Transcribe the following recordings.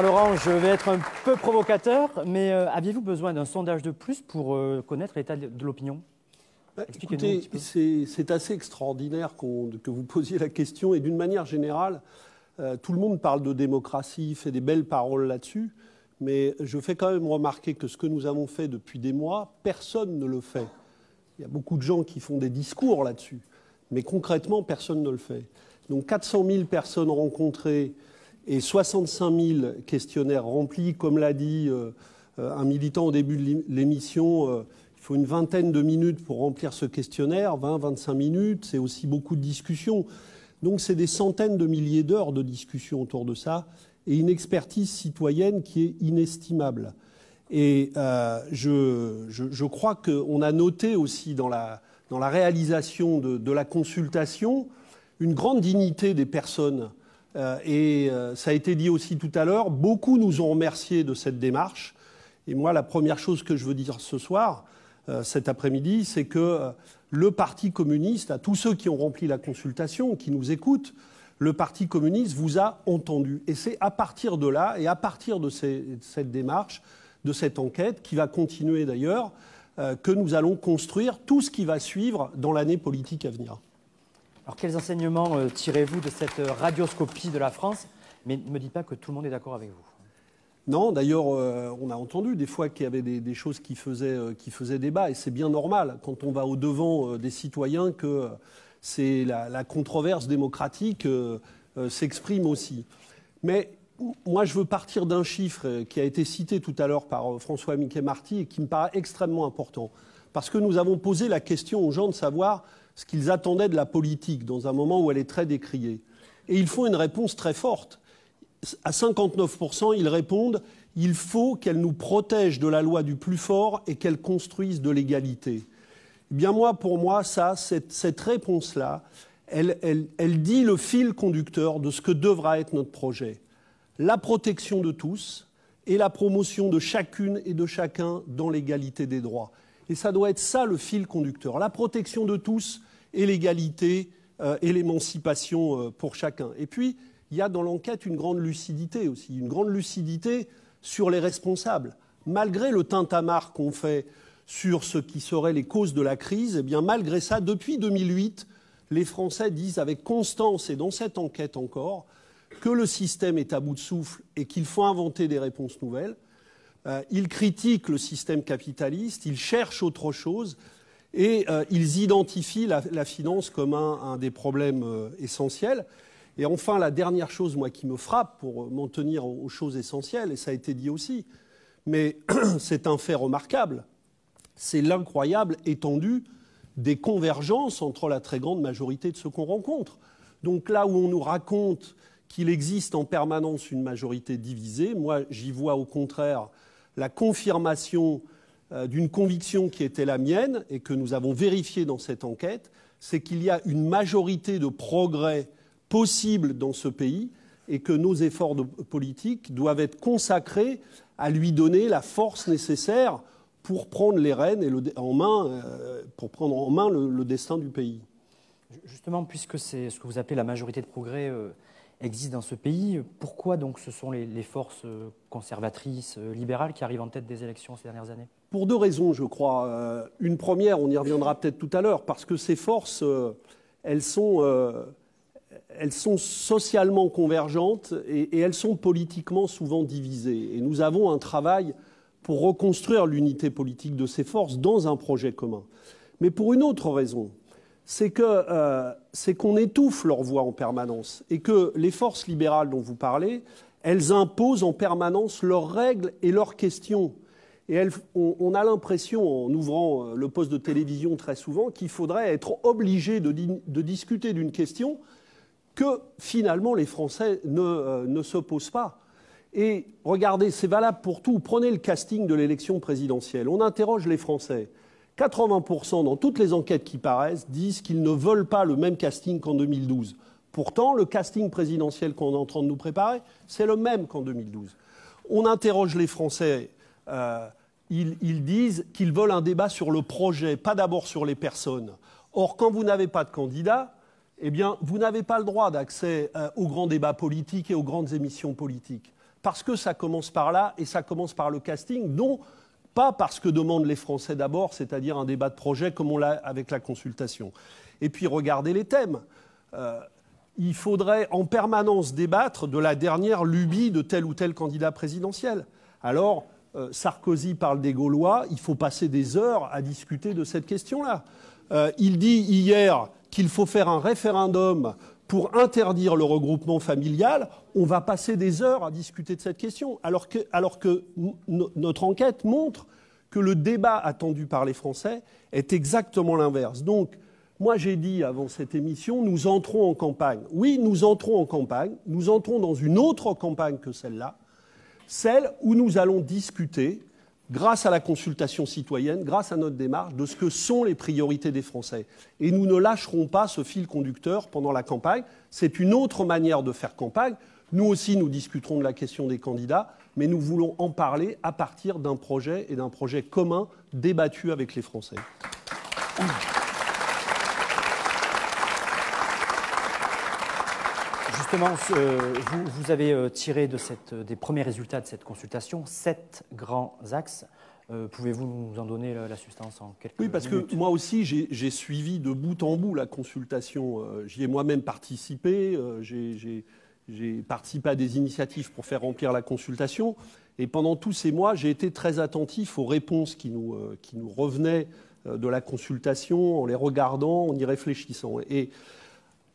Laurent, je vais être un peu provocateur, mais euh, aviez-vous besoin d'un sondage de plus pour euh, connaître l'état de l'opinion bah, Écoutez, c'est assez extraordinaire que vous posiez la question, et d'une manière générale, euh, tout le monde parle de démocratie, fait des belles paroles là-dessus, mais je fais quand même remarquer que ce que nous avons fait depuis des mois, personne ne le fait. Il y a beaucoup de gens qui font des discours là-dessus, mais concrètement, personne ne le fait. Donc 400 000 personnes rencontrées, et 65 000 questionnaires remplis. Comme l'a dit euh, euh, un militant au début de l'émission, euh, il faut une vingtaine de minutes pour remplir ce questionnaire, 20-25 minutes, c'est aussi beaucoup de discussions. Donc c'est des centaines de milliers d'heures de discussion autour de ça et une expertise citoyenne qui est inestimable. Et je, crois qu'on a noté aussi dans la, réalisation de, la consultation une grande dignité des personnes euh, et euh, ça a été dit aussi tout à l'heure, beaucoup nous ont remerciés de cette démarche. Et moi, la première chose que je veux dire ce soir, euh, cet après-midi, c'est que le Parti communiste, à tous ceux qui ont rempli la consultation, qui nous écoutent, le Parti communiste vous a entendu. Et c'est à partir de là, et à partir de cette démarche, de cette enquête, qui va continuer d'ailleurs, que nous allons construire tout ce qui va suivre dans l'année politique à venir. Alors quels enseignements euh, tirez-vous de cette euh, radioscopie de la France Mais ne me dites pas que tout le monde est d'accord avec vous. Non, d'ailleurs, euh, on a entendu des fois qu'il y avait des, choses qui faisaient, qui débat, et c'est bien normal quand on va au devant des citoyens que c'est la, la, controverse démocratique s'exprime aussi. Mais moi, je veux partir d'un chiffre qui a été cité tout à l'heure par François Mickey Marty et qui me paraît extrêmement important, parce que nous avons posé la question aux gens de savoir ce qu'ils attendaient de la politique dans un moment où elle est très décriée. Et ils font une réponse très forte. À 59%, ils répondent il faut qu'elle nous protège de la loi du plus fort et qu'elle construise de l'égalité. Eh bien, moi, pour moi, ça, cette, réponse-là, elle dit le fil conducteur de ce que devra être notre projet. La protection de tous, et la promotion de chacune et de chacun dans l'égalité des droits. Et ça doit être ça le fil conducteur, la protection de tous et l'égalité euh, et l'émancipation euh, pour chacun. Et puis, il y a dans l'enquête une grande lucidité aussi, une grande lucidité sur les responsables. Malgré le tintamarre qu'on fait sur ce qui serait les causes de la crise, eh bien, malgré ça, depuis 2008, les Français disent avec constance, et dans cette enquête encore, que le système est à bout de souffle et qu'il faut inventer des réponses nouvelles. Euh, ils critiquent le système capitaliste, ils cherchent autre chose et euh, ils identifient la, finance comme un, des problèmes euh, essentiels. Et enfin, la dernière chose, moi, qui me frappe pour m'en tenir aux, aux choses essentielles, et ça a été dit aussi, mais c'est un fait remarquable, c'est l'incroyable étendue des convergences entre la très grande majorité de ceux qu'on rencontre. Donc là où on nous raconte qu'il existe en permanence une majorité divisée, moi j'y vois au contraire la confirmation euh, d'une conviction qui était la mienne et que nous avons vérifiée dans cette enquête, c'est qu'il y a une majorité de progrès possible dans ce pays et que nos efforts politiques doivent être consacrés à lui donner la force nécessaire pour prendre les rênes et en main, euh, pour prendre en main le, destin du pays. Justement, puisque c'est ce que vous appelez la majorité de progrès euh, existe dans ce pays. Pourquoi donc ce sont les, forces euh, conservatrices, euh, libérales qui arrivent en tête des élections ces dernières années Pour deux raisons, je crois. Euh, une première, on y reviendra peut-être tout à l'heure, parce que ces forces, elles sont, socialement convergentes et, et elles sont politiquement souvent divisées. Et nous avons un travail pour reconstruire l'unité politique de ces forces dans un projet commun. Mais pour une autre raison, euh, c'est qu'on étouffe leur voix en permanence et que les forces libérales dont vous parlez, elles imposent en permanence leurs règles et leurs questions. Et on, a l'impression, en ouvrant euh, le poste de télévision très souvent, qu'il faudrait être obligé de, discuter d'une question que finalement les Français ne, s'opposent euh, ne se pas. Et regardez, c'est valable pour tout. Prenez le casting de l'élection présidentielle. On interroge les Français. 80% dans toutes les enquêtes qui paraissent disent qu'ils ne veulent pas le même casting qu'en 2012. Pourtant, le casting présidentiel qu'on est en train de nous préparer, c'est le même qu'en 2012. On interroge les Français. Euh, ils, disent qu'ils veulent un débat sur le projet, pas d'abord sur les personnes. Or, quand vous n'avez pas de candidat, eh bien, vous n'avez pas le droit d'accès euh, aux grands débats politiques et aux grandes émissions politiques. Parce que ça commence par là et ça commence par le casting dont pas parce que demandent les Français d'abord, c'est-à-dire un débat de projet comme on l'a avec la consultation. Et puis regardez les thèmes. Euh, il faudrait en permanence débattre de la dernière lubie de tel ou tel candidat présidentiel. Alors, euh, Sarkozy parle des Gaulois, il faut passer des heures à discuter de cette question-là. Euh, il dit hier qu'il faut faire un référendum pour interdire le regroupement familial, on va passer des heures à discuter de cette question, alors que, notre enquête montre que le débat attendu par les Français est exactement l'inverse. Donc, moi j'ai dit avant cette émission, nous entrons en campagne. Oui, nous entrons en campagne, nous entrons dans une autre campagne que celle-là, celle où nous allons discuter grâce à la consultation citoyenne, grâce à notre démarche, de ce que sont les priorités des Français. Et nous ne lâcherons pas ce fil conducteur pendant la campagne. C'est une autre manière de faire campagne. Nous aussi, nous discuterons de la question des candidats, mais nous voulons en parler à partir d'un projet et d'un projet commun débattu avec les Français. Justement, euh, vous, avez euh, tiré de cette, euh, des premiers résultats de cette consultation sept grands axes. Pouvez-vous nous en donner la, substance en quelques Oui, parce que moi aussi, j'ai suivi de bout en bout la consultation. J'y ai moi-même participé. J'ai participé à des initiatives pour faire remplir la consultation. Et pendant tous ces mois, j'ai été très attentif aux réponses qui nous, qui nous revenaient de la consultation, en les regardant, en y réfléchissant. Et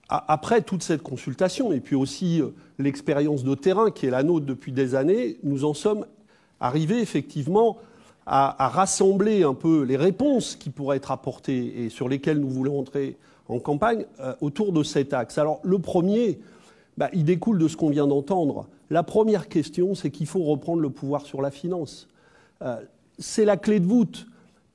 après toute cette consultation et puis aussi euh, l'expérience de terrain qui est la nôtre depuis des années, nous en sommes arrivés effectivement à, rassembler un peu les réponses qui pourraient être apportées et sur lesquelles nous voulons entrer en campagne euh, autour de cet axe. Alors le premier, bah, il découle de ce qu'on vient d'entendre. La première question, c'est qu'il faut reprendre le pouvoir sur la finance. Euh, c'est la clé de voûte.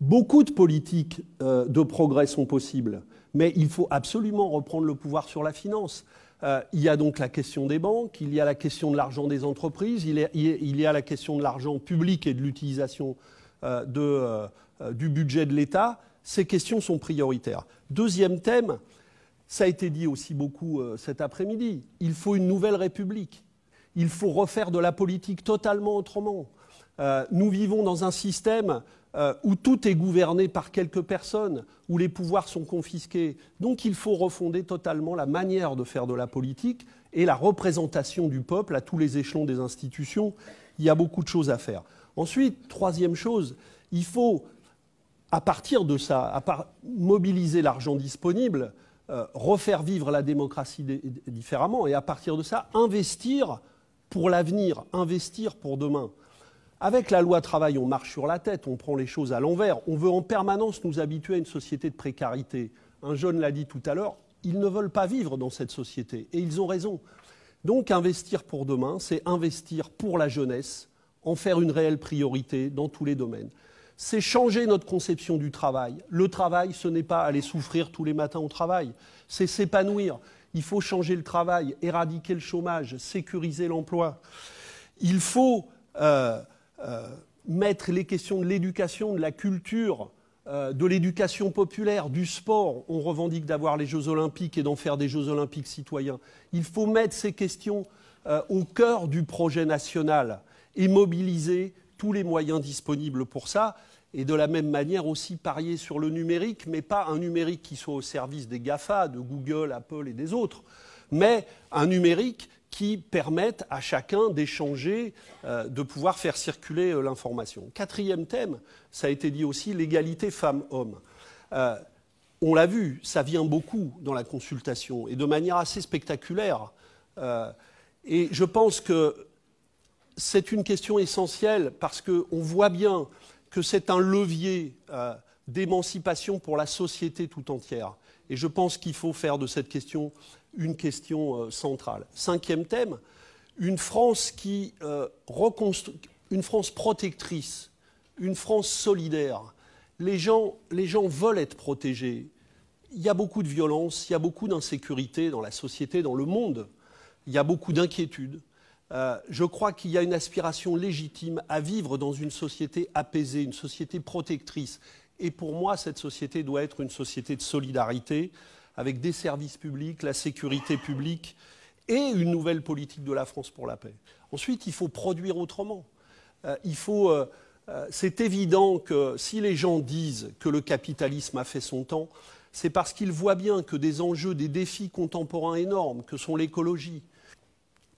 Beaucoup de politiques de progrès sont possibles. Mais il faut absolument reprendre le pouvoir sur la finance. Euh, il y a donc la question des banques, il y a la question de l'argent des entreprises, il y, a, la question de l'argent public et de l'utilisation euh, euh, du budget de l'État. Ces questions sont prioritaires. Deuxième thème, ça a été dit aussi beaucoup cet après-midi, il faut une nouvelle République. Il faut refaire de la politique totalement autrement. nous vivons dans un système euh, où tout est gouverné par quelques personnes, où les pouvoirs sont confisqués. Donc il faut refonder totalement la manière de faire de la politique et la représentation du peuple à tous les échelons des institutions. Il y a beaucoup de choses à faire. Ensuite, troisième chose, il faut, à partir de ça, mobiliser l'argent disponible, euh, refaire vivre la démocratie différemment et à partir de ça, investir pour l'avenir, investir pour demain. Avec la loi travail, on marche sur la tête, on prend les choses à l'envers. On veut en permanence nous habituer à une société de précarité. Un jeune l'a dit tout à l'heure, ils ne veulent pas vivre dans cette société. Et ils ont raison. Donc investir pour demain, c'est investir pour la jeunesse, en faire une réelle priorité dans tous les domaines. C'est changer notre conception du travail. Le travail, ce n'est pas aller souffrir tous les matins au travail, c'est s'épanouir. Il faut changer le travail, éradiquer le chômage, sécuriser l'emploi. Il faut euh, euh, mettre les questions de l'éducation, de la culture, euh, de l'éducation populaire, du sport. On revendique d'avoir les Jeux olympiques et d'en faire des Jeux olympiques citoyens. Il faut mettre ces questions euh, au cœur du projet national et mobiliser tous les moyens disponibles pour ça. Et de la même manière aussi parier sur le numérique, mais pas un numérique qui soit au service des GAFA, de Google, Apple et des autres, mais un numérique qui permettent à chacun d'échanger, euh, de pouvoir faire circuler euh, l'information. Quatrième thème, ça a été dit aussi, l'égalité femmes-hommes. Euh, on l'a vu, ça vient beaucoup dans la consultation et de manière assez spectaculaire. et je pense que c'est une question essentielle parce qu'on voit bien que c'est un levier d'émancipation pour la société tout entière. Et je pense qu'il faut faire de cette question une question euh, centrale. Cinquième thème, une France, qui, euh, reconstruit, une France protectrice, une France solidaire. Les gens, veulent être protégés. Il y a beaucoup de violence, il y a beaucoup d'insécurité dans la société, dans le monde. Il y a beaucoup d'inquiétudes. Euh, je crois qu'il y a une aspiration légitime à vivre dans une société apaisée, une société protectrice. Et pour moi, cette société doit être une société de solidarité, avec des services publics, la sécurité publique et une nouvelle politique de la France pour la paix. Ensuite, il faut produire autrement. Euh, euh, euh, c'est évident que si les gens disent que le capitalisme a fait son temps, c'est parce qu'ils voient bien que des enjeux, des défis contemporains énormes, que sont l'écologie,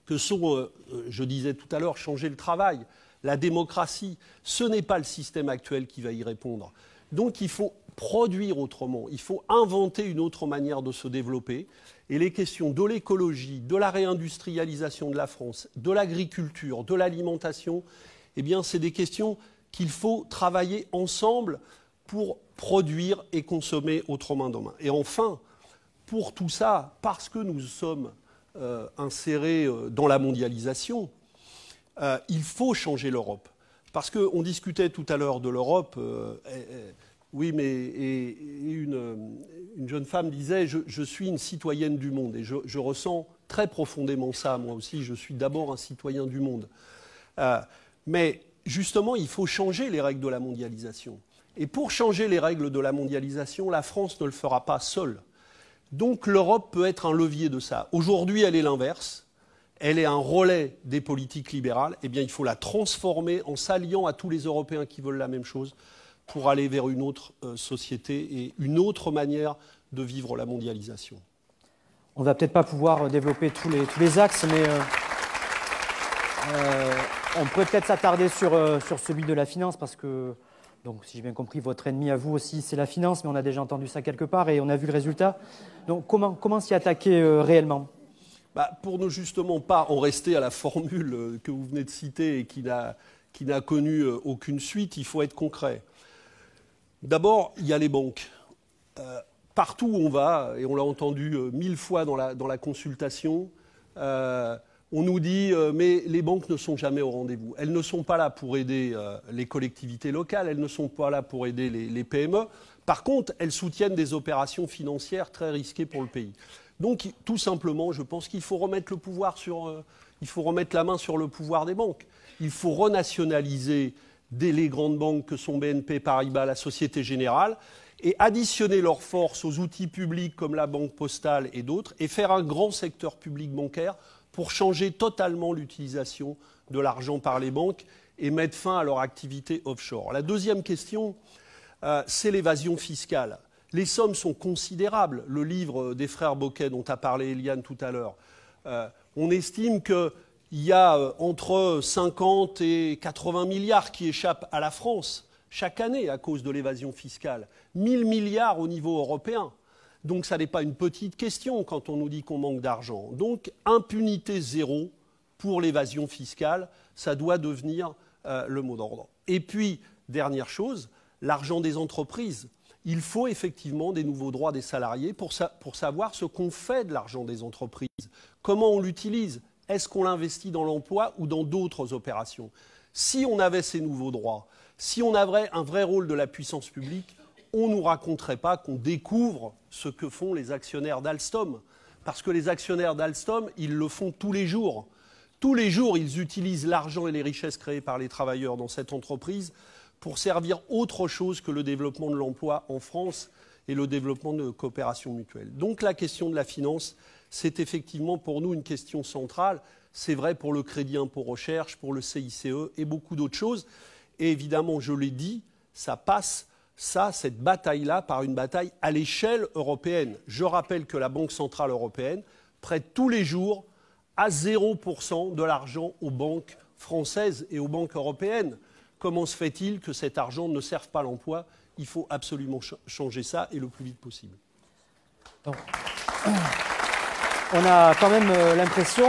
que sont, je disais tout à l'heure, changer le travail, la démocratie, ce n'est pas le système actuel qui va y répondre. Donc il faut produire autrement, il faut inventer une autre manière de se développer. Et les questions de l'écologie, de la réindustrialisation de la France, de l'agriculture, de l'alimentation, eh bien, c'est des questions qu'il faut travailler ensemble pour produire et consommer autrement demain. Et enfin, pour tout ça, parce que nous sommes euh, insérés euh, dans la mondialisation, euh, il faut changer l'Europe. Parce qu'on discutait tout à l'heure de l'Europe, oui, mais une, jeune femme disait je, suis une citoyenne du monde. Et je, ressens très profondément ça, moi aussi. Je suis d'abord un citoyen du monde. Euh, mais justement, il faut changer les règles de la mondialisation. Et pour changer les règles de la mondialisation, la France ne le fera pas seule. Donc l'Europe peut être un levier de ça. Aujourd'hui, elle est l'inverse. Elle est un relais des politiques libérales. Eh bien, il faut la transformer en s'alliant à tous les Européens qui veulent la même chose pour aller vers une autre euh, société et une autre manière de vivre la mondialisation. On ne va peut-être pas pouvoir euh, développer tous les, axes, mais euh, on pourrait peut-être s'attarder sur, celui de la finance, parce que, si j'ai bien compris, votre ennemi à vous aussi, c'est la finance, mais on a déjà entendu ça quelque part et on a vu le résultat. Donc comment, s'y attaquer réellement bah, Pour ne justement pas en rester à la formule que vous venez de citer et qui n'a connu aucune suite, il faut être concret. D'abord, il y a les banques. Euh, partout où on va, et on l'a entendu euh, mille fois dans la, consultation, euh, on nous dit mais les banques ne sont jamais au rendez-vous. Elles ne sont pas là pour aider les collectivités locales, elles ne sont pas là pour aider les, PME. Par contre, elles soutiennent des opérations financières très risquées pour le pays. Donc, tout simplement, je pense qu'il faut remettre le pouvoir sur, il faut remettre la main sur le pouvoir des banques. Il faut renationaliser dès les grandes banques que sont BNP Paribas, la Société Générale, et additionner leurs forces aux outils publics comme la Banque Postale et d'autres, et faire un grand secteur public bancaire pour changer totalement l'utilisation de l'argent par les banques et mettre fin à leur activité offshore. La deuxième question, euh, c'est l'évasion fiscale. Les sommes sont considérables. Le livre des frères Boquet dont a parlé Eliane tout à l'heure, euh, on estime que il y a euh, entre 50 et 80 milliards qui échappent à la France chaque année à cause de l'évasion fiscale. 1000 milliards au niveau européen. Donc ça n'est pas une petite question quand on nous dit qu'on manque d'argent. Donc impunité zéro pour l'évasion fiscale, ça doit devenir euh, le mot d'ordre. Et puis, dernière chose, l'argent des entreprises. Il faut effectivement des nouveaux droits des salariés pour savoir ce qu'on fait de l'argent des entreprises, comment on l'utilise, est-ce qu'on l'investit dans l'emploi ou dans d'autres opérations Si on avait ces nouveaux droits, si on avait un vrai rôle de la puissance publique, on ne nous raconterait pas qu'on découvre ce que font les actionnaires d'Alstom. Parce que les actionnaires d'Alstom, ils le font tous les jours. Tous les jours, ils utilisent l'argent et les richesses créées par les travailleurs dans cette entreprise pour servir autre chose que le développement de l'emploi en France et le développement de coopération mutuelle. Donc la question de la finance, c'est effectivement pour nous une question centrale. C'est vrai pour le crédit impôt recherche, pour le CICE et beaucoup d'autres choses. Et évidemment, je l'ai dit, ça passe, ça, cette bataille-là, par une bataille à l'échelle européenne. Je rappelle que la Banque centrale européenne prête tous les jours à 0% de l'argent aux banques françaises et aux banques européennes. Comment se fait-il que cet argent ne serve pas l'emploi Il faut absolument changer ça et le plus vite possible on a quand même euh, l'impression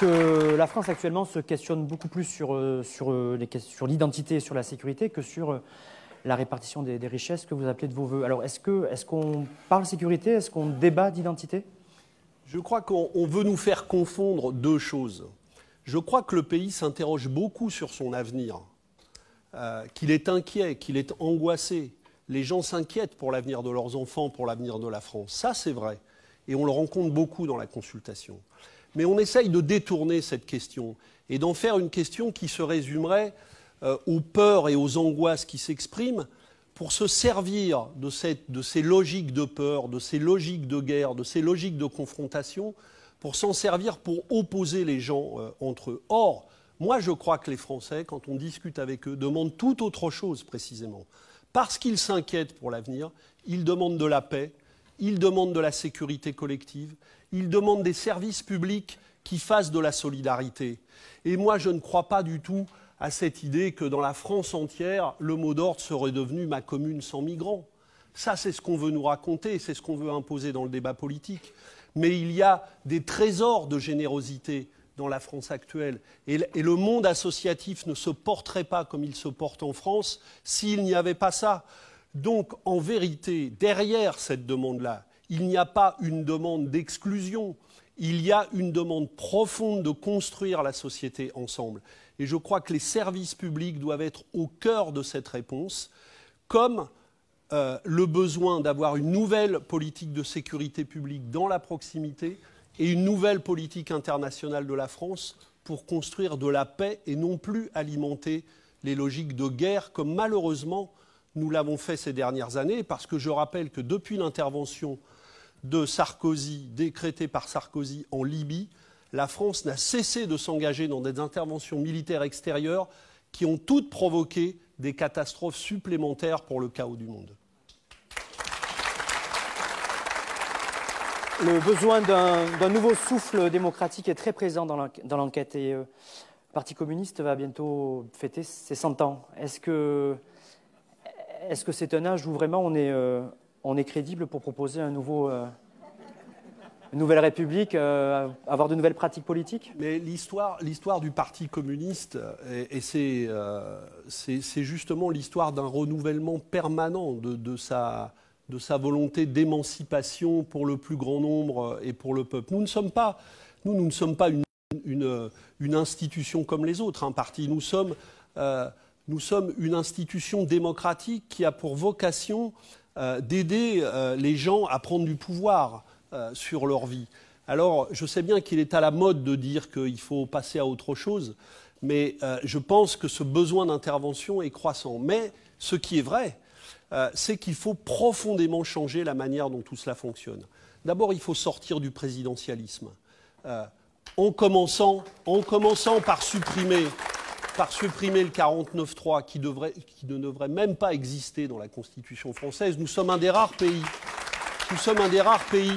que la France actuellement se questionne beaucoup plus sur, euh, euh, l'identité et sur la sécurité que sur la répartition des, richesses que vous appelez de vos voeux. Alors est-ce qu'on parle sécurité Est-ce qu'on débat d'identité Je crois qu'on veut nous faire confondre deux choses. Je crois que le pays s'interroge beaucoup sur son avenir, qu'il est inquiet, qu'il est angoissé. Les gens s'inquiètent pour l'avenir de leurs enfants, pour l'avenir de la France. Ça, c'est vrai et on le rencontre beaucoup dans la consultation. Mais on essaye de détourner cette question et d'en faire une question qui se résumerait euh, aux peurs et aux angoisses qui s'expriment pour se servir de, cette, de ces logiques de peur, de ces logiques de guerre, de ces logiques de confrontation, pour s'en servir pour opposer les gens euh, entre eux. Or, moi je crois que les Français, quand on discute avec eux, demandent tout autre chose précisément. Parce qu'ils s'inquiètent pour l'avenir, ils demandent de la paix, ils demandent de la sécurité collective, ils demandent des services publics qui fassent de la solidarité. Et moi, je ne crois pas du tout à cette idée que dans la France entière, le mot d'ordre serait devenu ma commune sans migrants. Ça, c'est ce qu'on veut nous raconter, c'est ce qu'on veut imposer dans le débat politique. Mais il y a des trésors de générosité dans la France actuelle. Et le monde associatif ne se porterait pas comme il se porte en France s'il n'y avait pas ça. Donc, en vérité, derrière cette demande-là, il n'y a pas une demande d'exclusion, il y a une demande profonde de construire la société ensemble. Et je crois que les services publics doivent être au cœur de cette réponse, comme euh, le besoin d'avoir une nouvelle politique de sécurité publique dans la proximité et une nouvelle politique internationale de la France pour construire de la paix et non plus alimenter les logiques de guerre, comme malheureusement nous l'avons fait ces dernières années parce que je rappelle que depuis l'intervention de Sarkozy, décrétée par Sarkozy en Libye, la France n'a cessé de s'engager dans des interventions militaires extérieures qui ont toutes provoqué des catastrophes supplémentaires pour le chaos du monde. Le besoin d'un nouveau souffle démocratique est très présent dans l'enquête et euh, le Parti communiste va bientôt fêter ses 100 ans. Est-ce que est-ce que c'est un âge où vraiment on est, euh, on est crédible pour proposer un nouveau, euh, une nouvelle république, euh, avoir de nouvelles pratiques politiques Mais l'histoire, l'histoire du Parti communiste, et, c'est, justement l'histoire d'un renouvellement permanent de, sa, de sa volonté d'émancipation pour le plus grand nombre et pour le peuple. Nous ne sommes pas, nous, nous ne sommes pas une, une institution comme les autres, un hein, parti. Nous sommes nous sommes une institution démocratique qui a pour vocation euh, d'aider euh, les gens à prendre du pouvoir euh, sur leur vie. Alors, je sais bien qu'il est à la mode de dire qu'il faut passer à autre chose, mais je pense que ce besoin d'intervention est croissant. Mais ce qui est vrai, c'est qu'il faut profondément changer la manière dont tout cela fonctionne. D'abord, il faut sortir du présidentialisme, en commençant par supprimer par supprimer le 49.3 qui, qui ne devrait même pas exister dans la Constitution française, nous sommes un des rares pays, nous sommes un des rares pays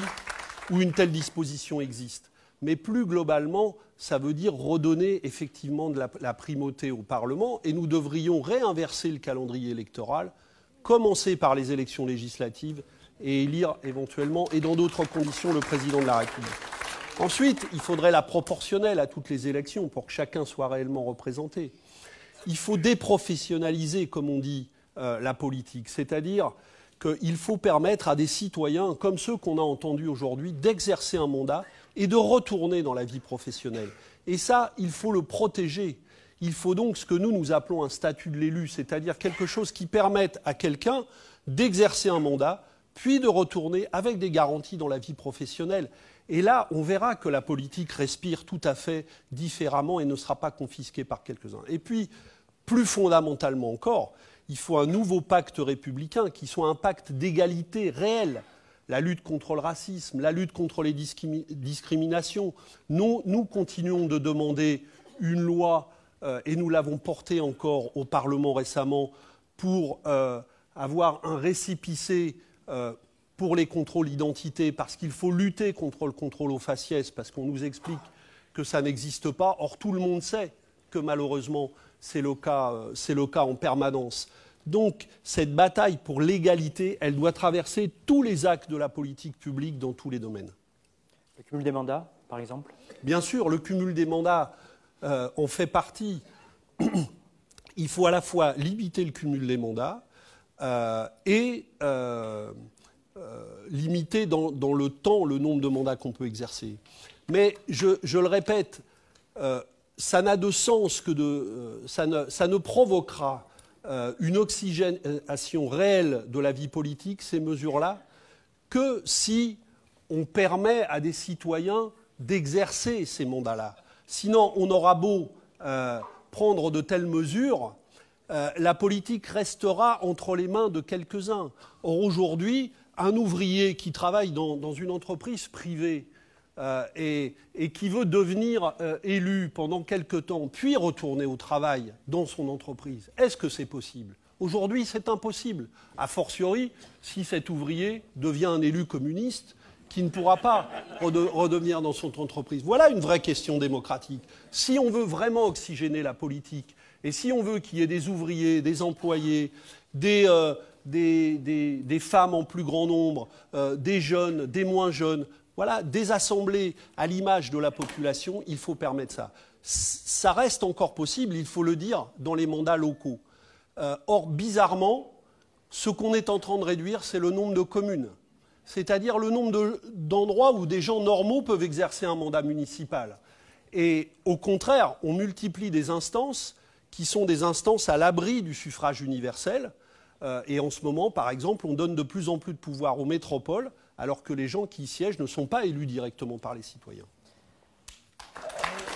où une telle disposition existe. Mais plus globalement, ça veut dire redonner effectivement de la, la primauté au Parlement et nous devrions réinverser le calendrier électoral, commencer par les élections législatives et élire éventuellement et dans d'autres conditions le président de la République. Ensuite, il faudrait la proportionnelle à toutes les élections pour que chacun soit réellement représenté. Il faut déprofessionnaliser, comme on dit, euh, la politique, c'est-à-dire qu'il faut permettre à des citoyens, comme ceux qu'on a entendus aujourd'hui, d'exercer un mandat et de retourner dans la vie professionnelle. Et ça, il faut le protéger. Il faut donc ce que nous, nous appelons un statut de l'élu, c'est-à-dire quelque chose qui permette à quelqu'un d'exercer un mandat, puis de retourner avec des garanties dans la vie professionnelle. Et là, on verra que la politique respire tout à fait différemment et ne sera pas confisquée par quelques-uns. Et puis, plus fondamentalement encore, il faut un nouveau pacte républicain qui soit un pacte d'égalité réelle. La lutte contre le racisme, la lutte contre les discriminations. nous continuons de demander une loi, euh, et nous l'avons portée encore au Parlement récemment, pour euh, avoir un récépissé euh, pour les contrôles identité, parce qu'il faut lutter contre le contrôle aux faciès, parce qu'on nous explique que ça n'existe pas. Or, tout le monde sait que malheureusement, c'est le, euh, le cas, en permanence. Donc, cette bataille pour l'égalité, elle doit traverser tous les actes de la politique publique dans tous les domaines. Le cumul des mandats, par exemple Bien sûr, le cumul des mandats euh, en fait partie. Il faut à la fois limiter le cumul des mandats euh, et euh, limiter dans, le temps le nombre de mandats qu'on peut exercer. Mais je, le répète, euh, ça n'a de sens que de. Euh, ça ne, provoquera une oxygénation réelle de la vie politique, ces mesures-là, que si on permet à des citoyens d'exercer ces mandats-là. Sinon, on aura beau prendre de telles mesures, la politique restera entre les mains de quelques-uns. Or, aujourd'hui, un ouvrier qui travaille dans, une entreprise privée euh, et, qui veut devenir euh, élu pendant quelque temps, puis retourner au travail dans son entreprise, est-ce que c'est possible Aujourd'hui, c'est impossible, a fortiori si cet ouvrier devient un élu communiste qui ne pourra pas redevenir dans son entreprise. Voilà une vraie question démocratique. Si on veut vraiment oxygéner la politique, et si on veut qu'il y ait des ouvriers, des employés, des, euh, des, femmes en plus grand nombre, euh, des jeunes, des moins jeunes, voilà, des assemblées à l'image de la population, il faut permettre ça. Ça reste encore possible, il faut le dire, dans les mandats locaux. Euh, or, bizarrement, ce qu'on est en train de réduire, c'est le nombre de communes, c'est-à-dire le nombre d'endroits où des gens normaux peuvent exercer un mandat municipal. Et au contraire, on multiplie des instances qui sont des instances à l'abri du suffrage universel, euh, et en ce moment, par exemple, on donne de plus en plus de pouvoir aux métropoles, alors que les gens qui y siègent ne sont pas élus directement par les citoyens.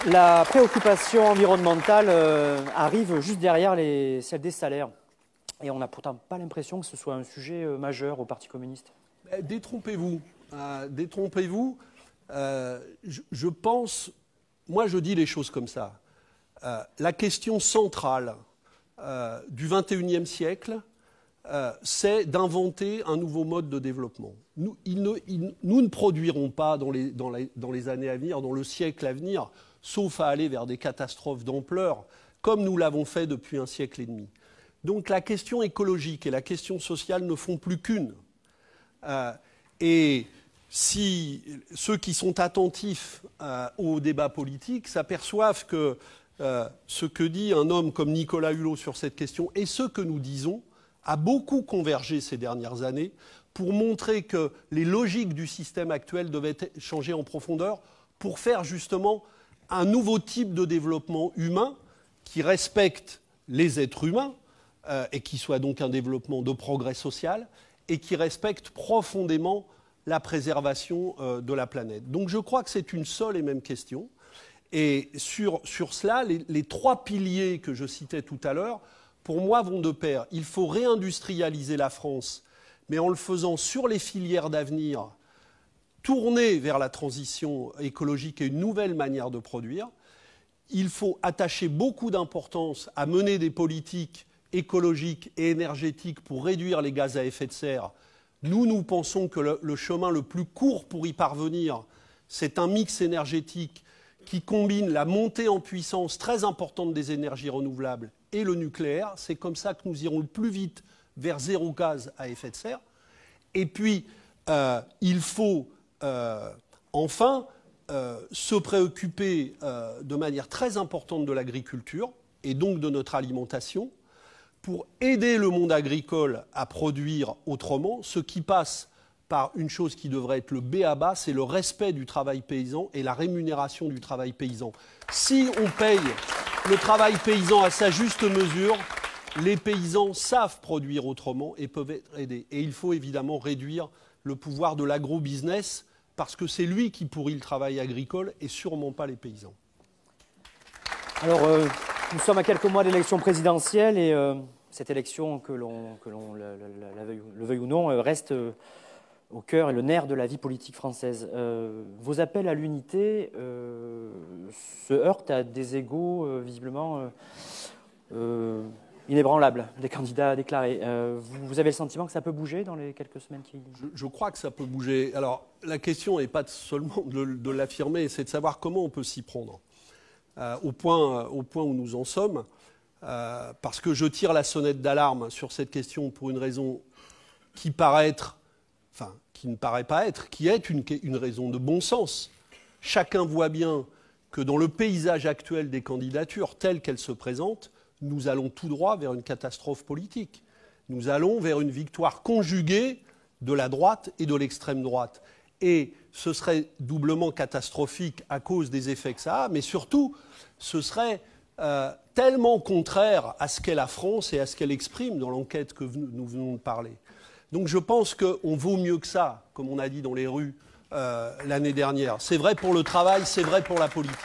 La préoccupation environnementale euh, arrive juste derrière celle des salaires. Et on n'a pourtant pas l'impression que ce soit un sujet euh, majeur au Parti communiste. Eh, détrompez-vous. détrompez-vous. je, pense, moi je dis les choses comme ça. la question centrale du XXIe siècle, euh, c'est d'inventer un nouveau mode de développement. Nous, ne, produirons pas dans les, années à venir, dans le siècle à venir, sauf à aller vers des catastrophes d'ampleur, comme nous l'avons fait depuis un siècle et demi. Donc la question écologique et la question sociale ne font plus qu'une. Euh, et si ceux qui sont attentifs euh, au débat politique s'aperçoivent que ce que dit un homme comme Nicolas Hulot sur cette question et ce que nous disons a beaucoup convergé ces dernières années pour montrer que les logiques du système actuel devaient changer en profondeur pour faire justement un nouveau type de développement humain qui respecte les êtres humains euh, et qui soit donc un développement de progrès social et qui respecte profondément la préservation euh, de la planète. Donc je crois que c'est une seule et même question. Et sur, cela, les trois piliers que je citais tout à l'heure pour moi, vont de pair. Il faut réindustrialiser la France, mais en le faisant sur les filières d'avenir, tourner vers la transition écologique et une nouvelle manière de produire. Il faut attacher beaucoup d'importance à mener des politiques écologiques et énergétiques pour réduire les gaz à effet de serre. Nous, nous pensons que le, le chemin le plus court pour y parvenir, c'est un mix énergétique qui combine la montée en puissance très importante des énergies renouvelables et le nucléaire. C'est comme ça que nous irons le plus vite vers zéro gaz à effet de serre. Et puis, euh, il faut euh, enfin euh, se préoccuper de manière très importante de l'agriculture et donc de notre alimentation pour aider le monde agricole à produire autrement, ce qui passe par une chose qui devrait être le B à bas, c'est le respect du travail paysan et la rémunération du travail paysan. Si on paye le travail paysan à sa juste mesure. Les paysans savent produire autrement et peuvent être aidés. Et il faut évidemment réduire le pouvoir de l'agro-business parce que c'est lui qui pourrit le travail agricole et sûrement pas les paysans. Alors, euh, nous sommes à quelques mois d'élection présidentielle et euh, cette élection, que l'on le, le, veuille ou non, euh, reste au cœur et le nerf de la vie politique française. Euh, vos appels à l'unité euh, se heurtent à des égaux euh, visiblement inébranlables des candidats déclarés. Vous, avez le sentiment que ça peut bouger dans les quelques semaines qui... Je, je crois que ça peut bouger. Alors, la question n'est pas seulement de, l'affirmer, c'est de savoir comment on peut s'y prendre, au, point, au point où nous en sommes. parce que je tire la sonnette d'alarme sur cette question pour une raison qui paraît être qui ne paraît pas être, qui est une, raison de bon sens. Chacun voit bien que dans le paysage actuel des candidatures, telles qu'elles se présentent, nous allons tout droit vers une catastrophe politique. Nous allons vers une victoire conjuguée de la droite et de l'extrême droite. Et ce serait doublement catastrophique à cause des effets que ça a, mais surtout, ce serait euh, tellement contraire à ce qu'est la France et à ce qu'elle exprime dans l'enquête que nous venons de parler. Donc je pense qu'on vaut mieux que ça, comme on a dit dans les rues euh, l'année dernière. C'est vrai pour le travail, c'est vrai pour la politique.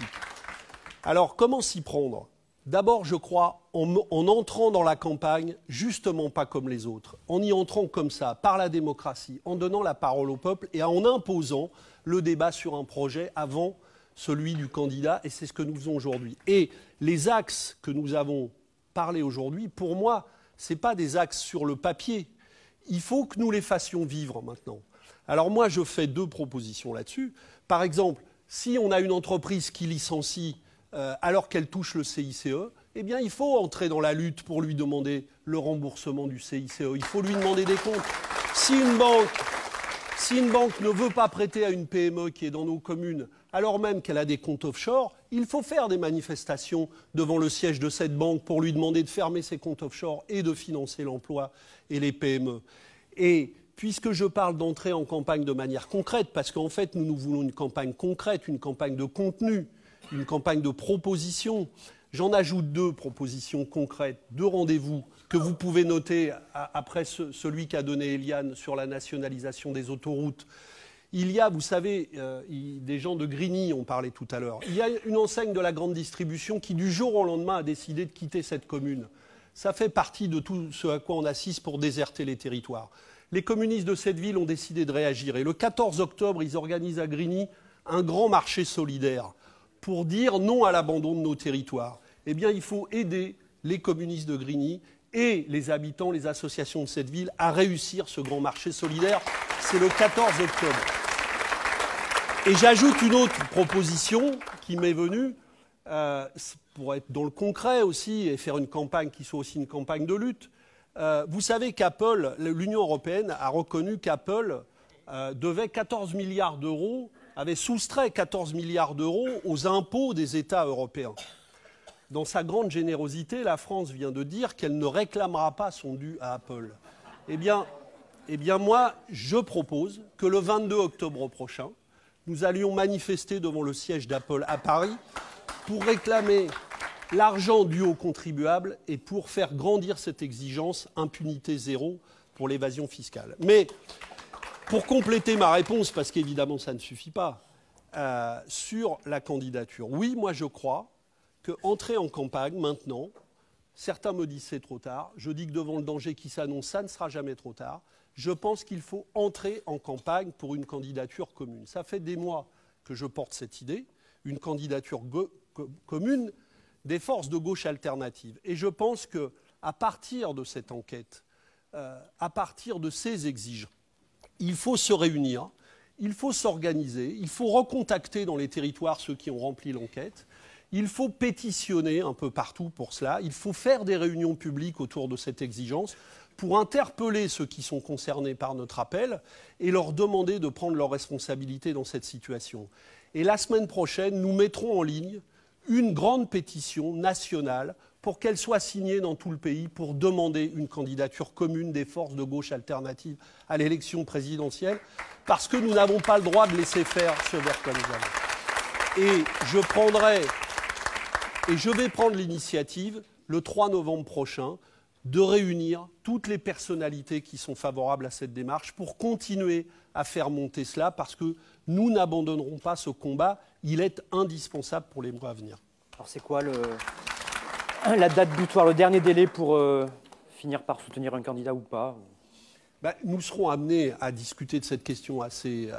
Alors comment s'y prendre D'abord, je crois, en, entrant dans la campagne, justement pas comme les autres, en y entrant comme ça, par la démocratie, en donnant la parole au peuple et en imposant le débat sur un projet avant celui du candidat, et c'est ce que nous faisons aujourd'hui. Et les axes que nous avons parlé aujourd'hui, pour moi, ce n'est pas des axes sur le papier il faut que nous les fassions vivre maintenant. Alors moi, je fais deux propositions là-dessus. Par exemple, si on a une entreprise qui licencie euh, alors qu'elle touche le CICE, eh bien, il faut entrer dans la lutte pour lui demander le remboursement du CICE. Il faut lui demander des comptes. Si une banque, si une banque ne veut pas prêter à une PME qui est dans nos communes, alors même qu'elle a des comptes offshore, il faut faire des manifestations devant le siège de cette banque pour lui demander de fermer ses comptes offshore et de financer l'emploi et les PME. Et puisque je parle d'entrée en campagne de manière concrète, parce qu'en fait, nous, nous voulons une campagne concrète, une campagne de contenu, une campagne de propositions, j'en ajoute deux propositions concrètes, deux rendez-vous que vous pouvez noter après celui qu'a donné Eliane sur la nationalisation des autoroutes. Il y a, vous savez, euh, des gens de Grigny, ont parlé tout à l'heure. Il y a une enseigne de la grande distribution qui, du jour au lendemain, a décidé de quitter cette commune. Ça fait partie de tout ce à quoi on assiste pour déserter les territoires. Les communistes de cette ville ont décidé de réagir. Et le 14 octobre, ils organisent à Grigny un grand marché solidaire pour dire non à l'abandon de nos territoires. Eh bien, il faut aider les communistes de Grigny et les habitants, les associations de cette ville à réussir ce grand marché solidaire. C'est le 14 octobre. Et j'ajoute une autre proposition qui m'est venue, euh, pour être dans le concret aussi et faire une campagne qui soit aussi une campagne de lutte. Euh, vous savez qu'Apple, l'Union européenne a reconnu qu'Apple euh, devait 14 milliards d'euros, avait soustrait 14 milliards d'euros aux impôts des États européens. Dans sa grande générosité, la France vient de dire qu'elle ne réclamera pas son dû à Apple. Eh bien, eh bien moi, je propose que le 22 octobre prochain, nous allions manifester devant le siège d'Apple à Paris pour réclamer l'argent dû aux contribuables et pour faire grandir cette exigence impunité zéro pour l'évasion fiscale. Mais pour compléter ma réponse, parce qu'évidemment ça ne suffit pas, euh, sur la candidature, oui, moi je crois qu'entrer en campagne maintenant, certains me disent c'est trop tard, je dis que devant le danger qui s'annonce, ça ne sera jamais trop tard, je pense qu'il faut entrer en campagne pour une candidature commune. Ça fait des mois que je porte cette idée, une candidature commune des forces de gauche alternatives. Et je pense qu'à partir de cette enquête, euh, à partir de ces exigences, il faut se réunir, il faut s'organiser, il faut recontacter dans les territoires ceux qui ont rempli l'enquête, il faut pétitionner un peu partout pour cela, il faut faire des réunions publiques autour de cette exigence pour interpeller ceux qui sont concernés par notre appel et leur demander de prendre leurs responsabilités dans cette situation. Et la semaine prochaine, nous mettrons en ligne une grande pétition nationale pour qu'elle soit signée dans tout le pays pour demander une candidature commune des forces de gauche alternatives à l'élection présidentielle, parce que nous n'avons pas le droit de laisser faire ce verre comme ça. Et je prendrai, et je vais prendre l'initiative le 3 novembre prochain de réunir toutes les personnalités qui sont favorables à cette démarche pour continuer à faire monter cela parce que nous n'abandonnerons pas ce combat. Il est indispensable pour les mois à venir. Alors c'est quoi la date butoir, le dernier délai pour euh, finir par soutenir un candidat ou pas bah, nous serons amenés à discuter de cette question assez,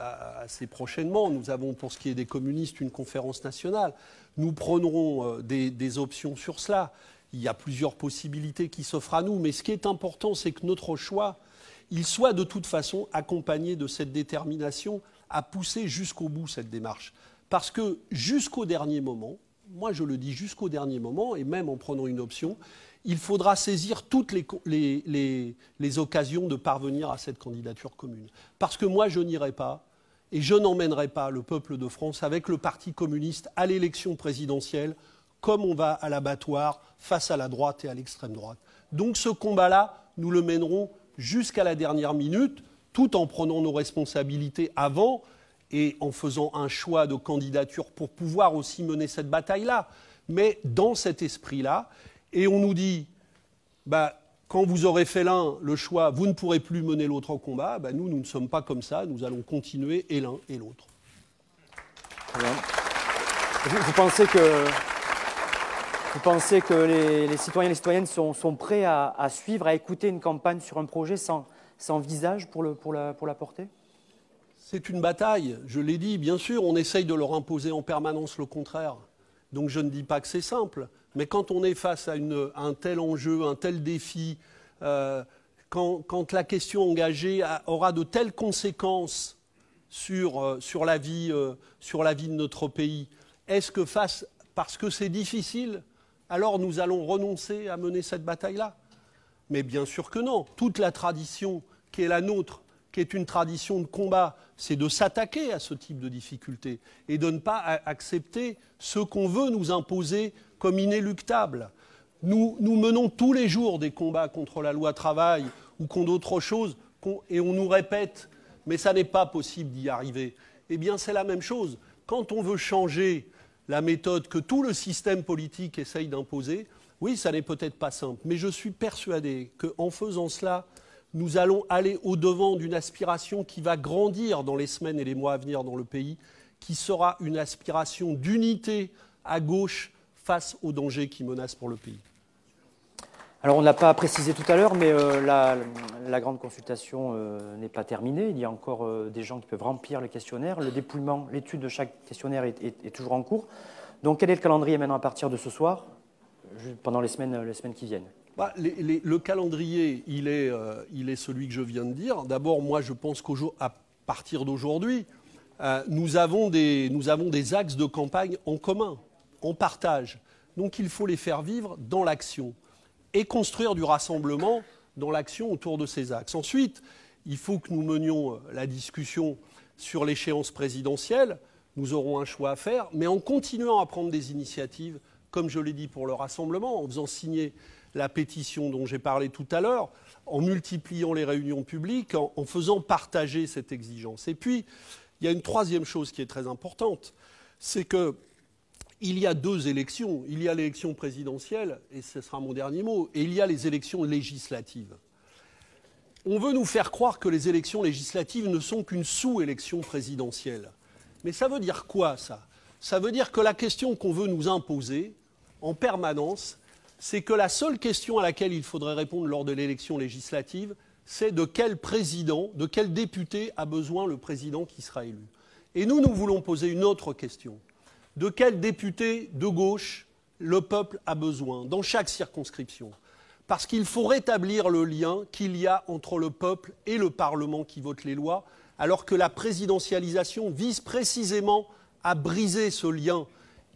prochainement. Nous avons, pour ce qui est des communistes, une conférence nationale. Nous prendrons euh, des, des options sur cela il y a plusieurs possibilités qui s'offrent à nous, mais ce qui est important, c'est que notre choix, il soit de toute façon accompagné de cette détermination à pousser jusqu'au bout cette démarche. Parce que jusqu'au dernier moment, moi je le dis jusqu'au dernier moment, et même en prenant une option, il faudra saisir toutes les, les occasions de parvenir à cette candidature commune. Parce que moi je n'irai pas, et je n'emmènerai pas le peuple de France avec le Parti communiste à l'élection présidentielle comme on va à l'abattoir face à la droite et à l'extrême droite. Donc ce combat-là, nous le mènerons jusqu'à la dernière minute, tout en prenant nos responsabilités avant et en faisant un choix de candidature pour pouvoir aussi mener cette bataille-là. Mais dans cet esprit-là, et on nous dit, bah, quand vous aurez fait l'un le choix, vous ne pourrez plus mener l'autre en combat, bah, nous, nous ne sommes pas comme ça, nous allons continuer et l'un et l'autre. vous pensez que vous pensez que les, citoyens et les citoyennes sont, prêts à, suivre, à écouter une campagne sur un projet sans, visage pour, la, porter C'est une bataille, je l'ai dit, bien sûr, on essaye de leur imposer en permanence le contraire. Donc je ne dis pas que c'est simple, mais quand on est face à, un tel enjeu, un tel défi, euh, quand, la question engagée aura de telles conséquences sur, euh, la, vie, euh, sur la vie de notre pays, est-ce que face, parce que c'est difficile, alors nous allons renoncer à mener cette bataille-là Mais bien sûr que non. Toute la tradition qui est la nôtre, qui est une tradition de combat, c'est de s'attaquer à ce type de difficultés et de ne pas accepter ce qu'on veut nous imposer comme inéluctable. Nous, nous, menons tous les jours des combats contre la loi travail ou contre d'autres choses et on nous répète mais ça n'est pas possible d'y arriver. Eh bien, c'est la même chose. Quand on veut changer la méthode que tout le système politique essaye d'imposer, oui, ça n'est peut-être pas simple, mais je suis persuadé qu'en faisant cela, nous allons aller au-devant d'une aspiration qui va grandir dans les semaines et les mois à venir dans le pays, qui sera une aspiration d'unité à gauche face aux dangers qui menacent pour le pays. Alors, on n'a pas précisé tout à l'heure, mais euh, la, grande consultation euh, n'est pas terminée. Il y a encore euh, des gens qui peuvent remplir le questionnaire. Le dépouillement, l'étude de chaque questionnaire est, toujours en cours. Donc, quel est le calendrier maintenant à partir de ce soir, pendant les semaines, qui viennent bah, Le calendrier, il est, celui que je viens de dire. D'abord, moi, je pense qu'à partir d'aujourd'hui, nous, avons des, nous avons des axes de campagne en commun, en partage. Donc, il faut les faire vivre dans l'action et construire du rassemblement dans l'action autour de ces axes. Ensuite, il faut que nous menions euh, la discussion sur l'échéance présidentielle. Nous aurons un choix à faire, mais en continuant à prendre des initiatives, comme je l'ai dit pour le rassemblement, en faisant signer la pétition dont j'ai parlé tout à l'heure, en multipliant les réunions publiques, en, faisant partager cette exigence. Et puis, il y a une troisième chose qui est très importante, c'est que il y a deux élections. Il y a l'élection présidentielle, et ce sera mon dernier mot, et il y a les élections législatives. On veut nous faire croire que les élections législatives ne sont qu'une sous-élection présidentielle. Mais ça veut dire quoi, ça Ça veut dire que la question qu'on veut nous imposer, en permanence, c'est que la seule question à laquelle il faudrait répondre lors de l'élection législative, c'est de quel président, de quel député a besoin le président qui sera élu. Et nous, nous voulons poser une autre question de quel député de gauche le peuple a besoin dans chaque circonscription. Parce qu'il faut rétablir le lien qu'il y a entre le peuple et le Parlement qui vote les lois, alors que la présidentialisation vise précisément à briser ce lien.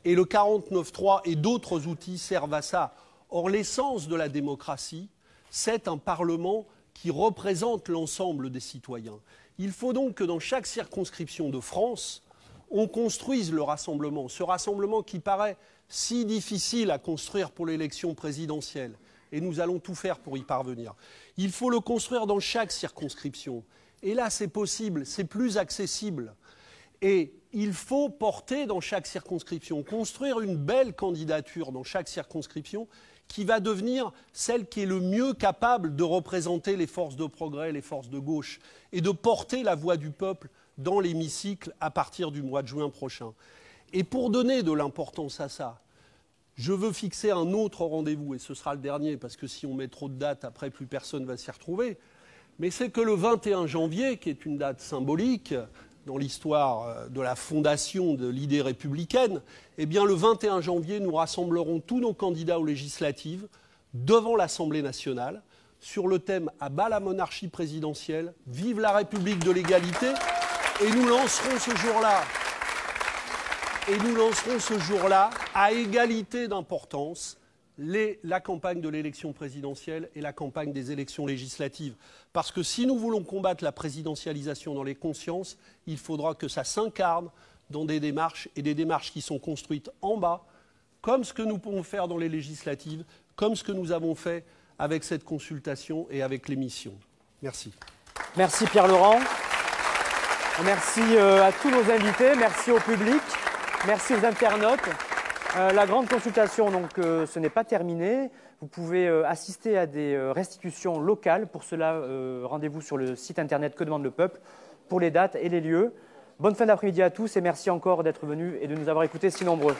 Et le 49.3 et d'autres outils servent à ça. Or, l'essence de la démocratie, c'est un Parlement qui représente l'ensemble des citoyens. Il faut donc que dans chaque circonscription de France, on construise le rassemblement, ce rassemblement qui paraît si difficile à construire pour l'élection présidentielle, et nous allons tout faire pour y parvenir. Il faut le construire dans chaque circonscription. Et là, c'est possible, c'est plus accessible. Et il faut porter dans chaque circonscription, construire une belle candidature dans chaque circonscription qui va devenir celle qui est le mieux capable de représenter les forces de progrès, les forces de gauche, et de porter la voix du peuple dans l'hémicycle à partir du mois de juin prochain. Et pour donner de l'importance à ça, je veux fixer un autre rendez-vous, et ce sera le dernier, parce que si on met trop de dates, après plus personne ne va s'y retrouver. Mais c'est que le 21 janvier, qui est une date symbolique dans l'histoire euh, de la fondation de l'idée républicaine, eh bien le 21 janvier, nous rassemblerons tous nos candidats aux législatives devant l'Assemblée nationale sur le thème à la monarchie présidentielle, vive la République de l'égalité. Et nous lancerons ce jour-là. Et nous lancerons ce jour-là, à égalité d'importance, la campagne de l'élection présidentielle et la campagne des élections législatives. Parce que si nous voulons combattre la présidentialisation dans les consciences, il faudra que ça s'incarne dans des démarches et des démarches qui sont construites en bas, comme ce que nous pouvons faire dans les législatives, comme ce que nous avons fait avec cette consultation et avec l'émission. Merci. Merci Pierre Laurent. Merci euh, à tous nos invités, merci au public, merci aux internautes. Euh, la grande consultation, donc, euh, ce n'est pas terminé. Vous pouvez assister à des restitutions locales. Pour cela, rendez-vous sur le site internet Que demande le peuple pour les dates et les lieux. Bonne fin d'après-midi à tous et merci encore d'être venus et de nous avoir écoutés si nombreux.